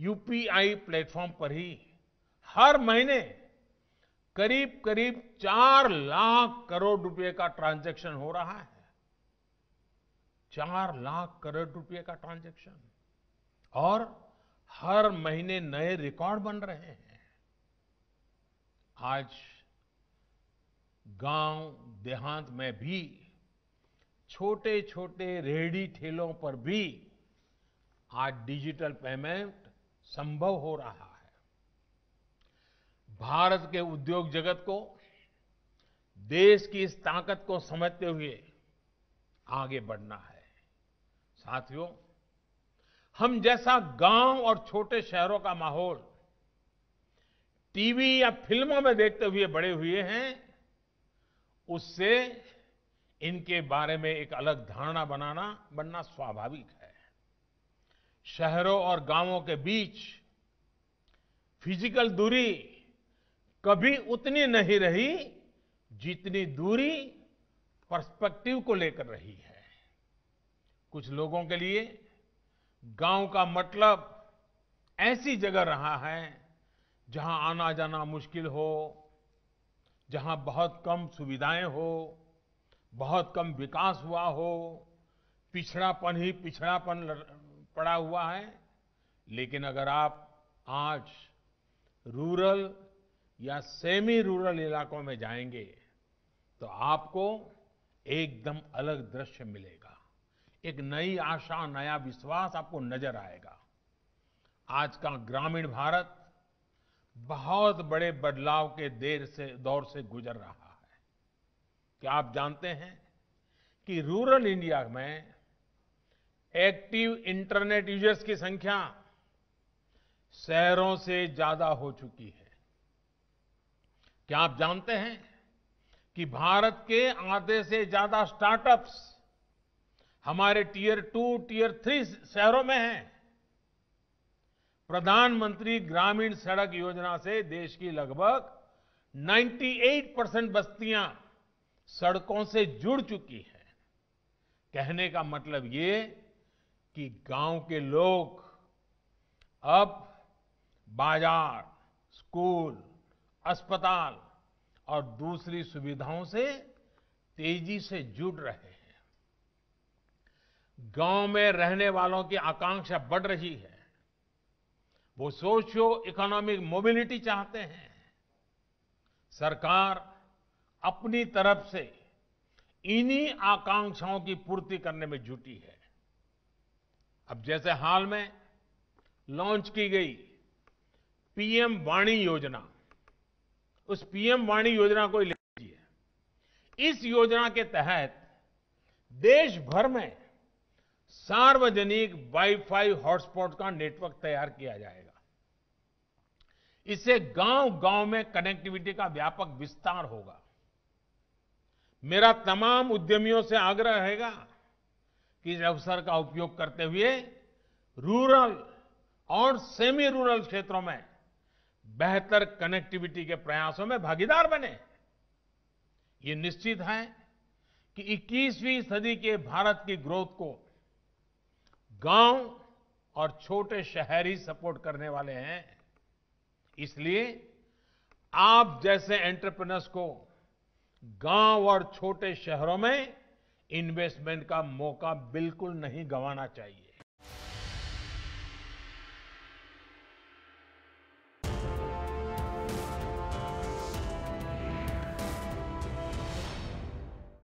UPI platform पर ही हर महीने करीब करीब चार लाख करोड़ रुपए का ट्रांजैक्शन हो रहा है चार लाख करोड़ रुपए का ट्रांजैक्शन और हर महीने नए रिकॉर्ड बन रहे हैं आज गांव देहांत में भी छोटे छोटे रेहड़ी ठेलों पर भी आज डिजिटल पेमेंट संभव हो रहा है भारत के उद्योग जगत को देश की इस ताकत को समझते हुए आगे बढ़ना है साथियों हम जैसा गांव और छोटे शहरों का माहौल टीवी या फिल्मों में देखते हुए बड़े हुए हैं उससे इनके बारे में एक अलग धारणा बनाना बनना स्वाभाविक है शहरों और गांवों के बीच फिजिकल दूरी कभी उतनी नहीं रही जितनी दूरी पर्सपेक्टिव को लेकर रही है कुछ लोगों के लिए गांव का मतलब ऐसी जगह रहा है जहां आना जाना मुश्किल हो जहां बहुत कम सुविधाएं हो बहुत कम विकास हुआ हो पिछड़ापन ही पिछड़ापन पड़ा हुआ है लेकिन अगर आप आज रूरल या सेमी रूरल इलाकों में जाएंगे तो आपको एकदम अलग दृश्य मिलेगा एक नई आशा नया विश्वास आपको नजर आएगा आज का ग्रामीण भारत बहुत बड़े बदलाव के देर से दौर से गुजर रहा है क्या आप जानते हैं कि रूरल इंडिया में एक्टिव इंटरनेट यूजर्स की संख्या शहरों से ज्यादा हो चुकी है क्या आप जानते हैं कि भारत के आधे से ज्यादा स्टार्टअप्स हमारे टीयर टू टीयर थ्री शहरों में हैं प्रधानमंत्री ग्रामीण सड़क योजना से देश की लगभग 98 परसेंट बस्तियां सड़कों से जुड़ चुकी हैं कहने का मतलब ये कि गांव के लोग अब बाजार स्कूल अस्पताल और दूसरी सुविधाओं से तेजी से जुड़ रहे हैं गांव में रहने वालों की आकांक्षा बढ़ रही है वो सोशियो इकोनॉमिक मोबिलिटी चाहते हैं सरकार अपनी तरफ से इन्हीं आकांक्षाओं की पूर्ति करने में जुटी है अब जैसे हाल में लॉन्च की गई पीएम वाणी योजना उस पीएम वाणी योजना को ले लीजिए इस योजना के तहत देश भर में सार्वजनिक वाईफाई हॉटस्पॉट का नेटवर्क तैयार किया जाएगा इससे गांव गांव में कनेक्टिविटी का व्यापक विस्तार होगा मेरा तमाम उद्यमियों से आग्रह रहेगा कि इस अवसर का उपयोग करते हुए रूरल और सेमी रूरल क्षेत्रों में बेहतर कनेक्टिविटी के प्रयासों में भागीदार बने ये निश्चित है कि 21वीं सदी के भारत की ग्रोथ को गांव और छोटे शहर ही सपोर्ट करने वाले हैं इसलिए आप जैसे एंटरप्रेनर्स को गांव और छोटे शहरों में इन्वेस्टमेंट का मौका बिल्कुल नहीं गंवाना चाहिए